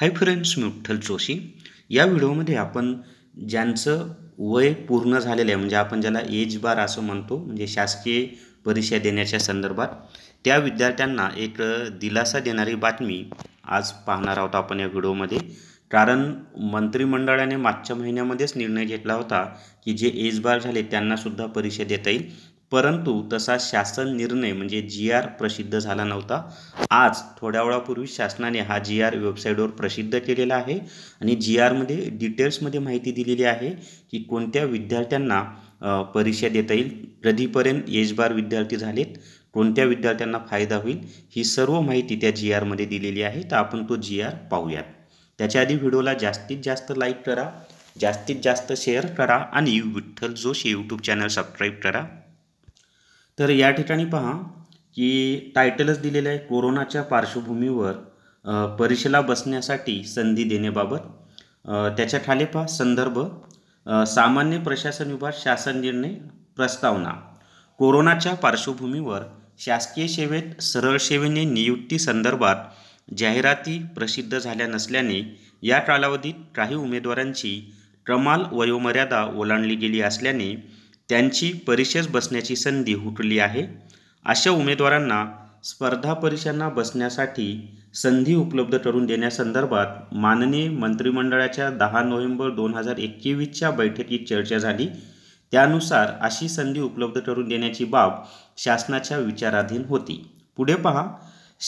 हाय friends मी विठ्ठल जोशी या व्हिडिओमध्ये आपण ज्यांचं वय पूर्ण झालेलं आहे म्हणजे आपण ज्याला एज बार असं म्हणतो म्हणजे शासकीय परीक्षा देण्याच्या संदर्भात त्या विद्यार्थ्यांना एक दिलासा देणारी बातमी आज पाहणार आहोत आपण या व्हिडिओमध्ये कारण मंत्रिमंडळाने मागच्या महिन्यामध्येच निर्णय घेतला होता की जे एज बार झाले त्यांनासुद्धा परीक्षा देता येईल परंतु तसा शासन निर्णय म्हणजे जी आर प्रसिद्ध झाला नव्हता आज थोड्या वेळापूर्वी शासनाने हा जी आर वेबसाईटवर प्रसिद्ध केलेला आहे आणि जी आरमध्ये डिटेल्समध्ये माहिती दिलेली आहे की कोणत्या विद्यार्थ्यांना परीक्षा देता येईल कधीपर्यंत बार विद्यार्थी झालेत कोणत्या विद्यार्थ्यांना फायदा होईल ही सर्व माहिती त्या जी आरमध्ये दिलेली आहे तर आपण तो जी आर पाहूयात त्याच्या आधी व्हिडिओला जास्तीत जास्त लाईक करा जास्तीत जास्त शेअर करा आणि Vitthal Joshi YouTube channel subscribe करा तर या ठिकाणी पहा की टायटलच दिलेलं आहे कोरोनाच्या पार्श्वभूमीवर परीक्षेला बसण्यासाठी संधी देण्याबाबत त्याच्या खाली पहा संदर्भ सामान्य प्रशासन विभाग शासन निर्णय प्रस्तावना कोरोनाच्या पार्श्वभूमीवर शासकीय सेवेत सरळ सेवेने नियुक्ती संदर्भात जाहिराती प्रसिद्ध झाल्या नसल्याने या कालावधीत काही उमेदवारांची कमाल वयोमर्यादा ओलांडली गेली असल्याने त्यांची परीक्षेस बसण्याची संधी हुटली आहे अशा उमेदवारांना स्पर्धा परीक्षांना बसण्यासाठी संधी उपलब्ध करून देण्यासंदर्भात माननीय मंत्रिमंडळाच्या दहा नोव्हेंबर दोन हजार एकवीसच्या बैठकीत चर्चा झाली त्यानुसार अशी संधी उपलब्ध करून देण्याची बाब शासनाच्या विचाराधीन होती पुढे पहा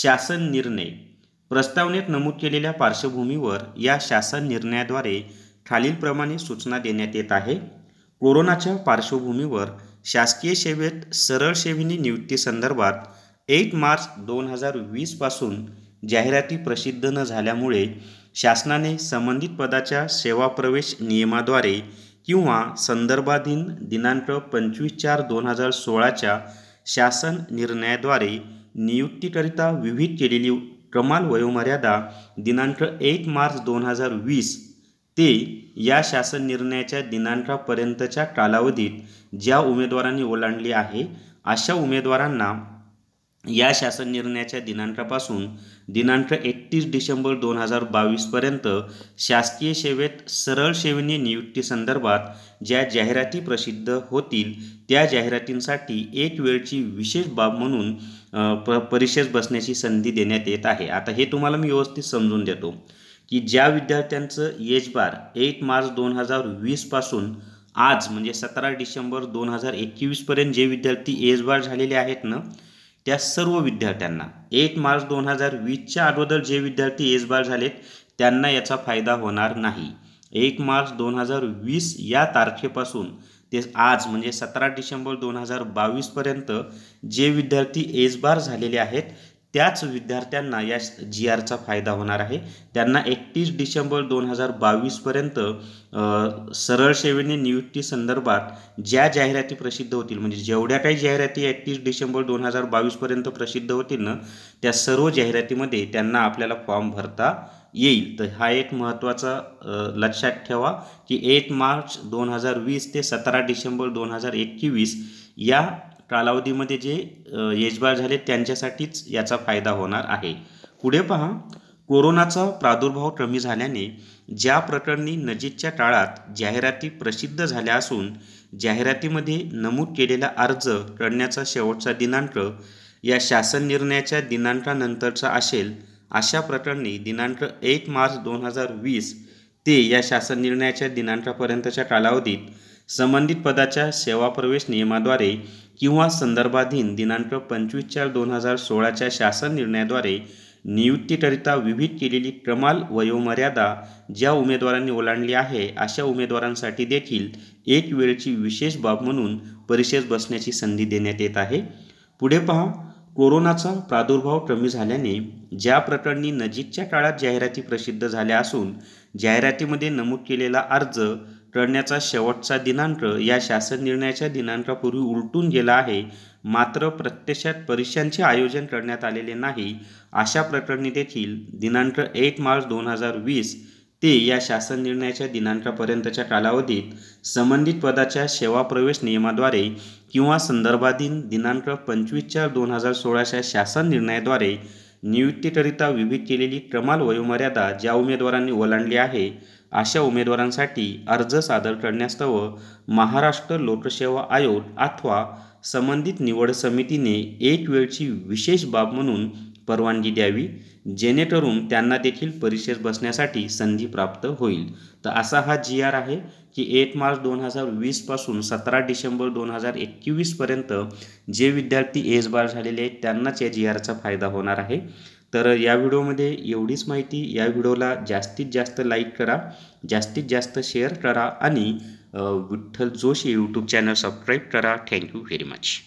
शासन निर्णय प्रस्तावनेत नमूद केलेल्या पार्श्वभूमीवर या शासन निर्णयाद्वारे खालीलप्रमाणे सूचना देण्यात येत आहे कोरोनाच्या पार्श्वभूमीवर शासकीय सेवेत सरळ नियुक्ती नियुक्तीसंदर्भात एक मार्च दोन हजार वीसपासून जाहिराती प्रसिद्ध न झाल्यामुळे शासनाने संबंधित पदाच्या सेवा प्रवेश नियमाद्वारे किंवा संदर्भाधीन दिनांक पंचवीस चार दोन हजार सोळाच्या शासन निर्णयाद्वारे नियुक्तीकरिता विविध केलेली कमाल वयोमर्यादा दिनांक एक मार्च दोन हजार वीस ते या शासन निर्णयाच्या दिनांकापर्यंतच्या कालावधीत ज्या उमेदवारांनी ओलांडली आहे अशा उमेदवारांना या शासन निर्णयाच्या दिनांकापासून दिनांक एकतीस डिसेंबर दोन हजार बावीसपर्यंत शासकीय सेवेत सरळ सेवेने नियुक्ती संदर्भात ज्या जाहिराती प्रसिद्ध होतील त्या जाहिरातींसाठी एक वेळची विशेष बाब म्हणून प परिषद बसण्याची संधी देण्यात येत आहे आता हे तुम्हाला मी व्यवस्थित समजून देतो की ज्या विद्यार्थ्यांचं एज बार एक मार्च दोन हजार वीसपासून आज म्हणजे सतरा डिसेंबर दोन हजार एकवीसपर्यंत जे विद्यार्थी एज बार झालेले आहेत ना त्या सर्व विद्यार्थ्यांना एक मार्च दोन हजार वीसच्या अगोदर जे विद्यार्थी एज बार झालेत त्यांना याचा फायदा होणार नाही एक मार्च दोन हजार वीस या तारखेपासून ते आज म्हणजे सतरा डिसेंबर दोन हजार बावीसपर्यंत जे विद्यार्थी एजबार झालेले आहेत त्याच विद्यार्थ्यांना या जी आरचा फायदा होणार आहे त्यांना एकतीस डिसेंबर दोन हजार बावीसपर्यंत सरळ सेवेने नियुक्ती संदर्भात ज्या जाहिराती प्रसिद्ध होतील म्हणजे जेवढ्या काही जाहिराती एकतीस डिसेंबर दोन हजार बावीसपर्यंत प्रसिद्ध होतील ना त्या सर्व जाहिरातीमध्ये त्यांना आपल्याला फॉर्म भरता येईल तर हा एक महत्त्वाचा लक्षात ठेवा की एक मार्च दोन हजार वीस ते सतरा डिसेंबर दोन हजार एकवीस या कालावधीमध्ये जे यशबाळ झाले त्यांच्यासाठीच याचा फायदा होणार आहे पुढे पहा कोरोनाचा प्रादुर्भाव कमी झाल्याने ज्या प्रकरणी नजीकच्या काळात जाहिराती प्रसिद्ध झाल्या असून जाहिरातीमध्ये नमूद केलेला अर्ज करण्याचा शेवटचा दिनांक या शासन निर्णयाच्या दिनांकानंतरचा असेल अशा प्रकरणी दिनांक एक मार्च दोन हजार वीस ते या शासन निर्णयाच्या दिनांकापर्यंतच्या कालावधीत संबंधित पदाच्या सेवा प्रवेश नियमाद्वारे किंवा संदर्भाधीन दिनांक पंचवीस चार दोन हजार सोळाच्या शासन निर्णयाद्वारे नियुक्तीकरिता विविध केलेली कमाल वयोमर्यादा ज्या उमेदवारांनी ओलांडली आहे अशा उमेदवारांसाठी देखील एक वेळची विशेष बाब म्हणून परिषद बसण्याची संधी देण्यात येत आहे पुढे पहा कोरोनाचा प्रादुर्भाव कमी झाल्याने ज्या प्रकरणी नजीकच्या काळात जाहिराती प्रसिद्ध झाल्या असून जाहिरातीमध्ये नमूद केलेला अर्ज करण्याचा शेवटचा दिनांक या शासन निर्णयाच्या दिनांकापूर्वी उलटून गेला आहे मात्र प्रत्यक्षात परीक्षांचे आयोजन करण्यात आलेले नाही अशा प्रकरणी देखील दिनांक एक मार्च दोन हजार वीस ते या शासन निर्णयाच्या दिनांकापर्यंतच्या कालावधीत संबंधित पदाच्या सेवा प्रवेश नियमाद्वारे किंवा संदर्भाधीन दिनांक पंचवीस चार दोन हजार सोळाच्या शासन निर्णयाद्वारे नियुक्तीकरिता विविध केलेली कमाल वयोमर्यादा ज्या उमेदवारांनी ओलांडली आहे अशा उमेदवारांसाठी अर्ज सादर करण्यास्तव महाराष्ट्र लोकसेवा आयोग अथवा संबंधित निवड समितीने एक वेळची विशेष बाब म्हणून परवानगी द्यावी जेणेकरून त्यांना देखील परीक्षेत बसण्यासाठी संधी प्राप्त होईल तर असा हा जी आर आहे की एक मार्च दोन हजार वीसपासून सतरा डिसेंबर दोन हजार एकवीसपर्यंत जे विद्यार्थी एज बार झालेले आहेत त्यांनाच या जी आरचा फायदा होणार आहे तर या व्हिडिओमध्ये एवढीच माहिती या व्हिडिओला जास्तीत जास्त लाईक करा जास्तीत जास्त शेअर करा आणि Vitthal Joshi YouTube channel subscribe करा थँक्यू व्हेरी मच